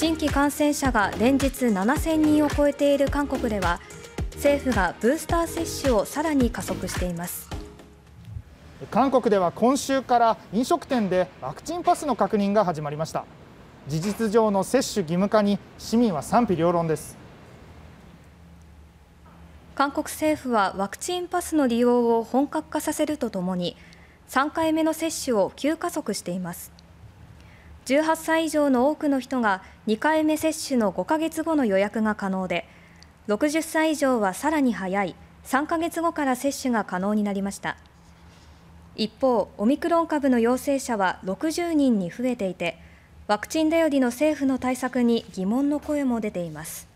新規感染者が連日7000人を超えている韓国では政府がブースター接種をさらに加速しています韓国では今週から飲食店でワクチンパスの確認が始まりました事実上の接種義務化に市民は賛否両論です韓国政府はワクチンパスの利用を本格化させるとともに3回目の接種を急加速しています18歳以上の多くの人が2回目接種の5ヶ月後の予約が可能で60歳以上はさらに早い3ヶ月後から接種が可能になりました一方オミクロン株の陽性者は60人に増えていてワクチン頼りの政府の対策に疑問の声も出ています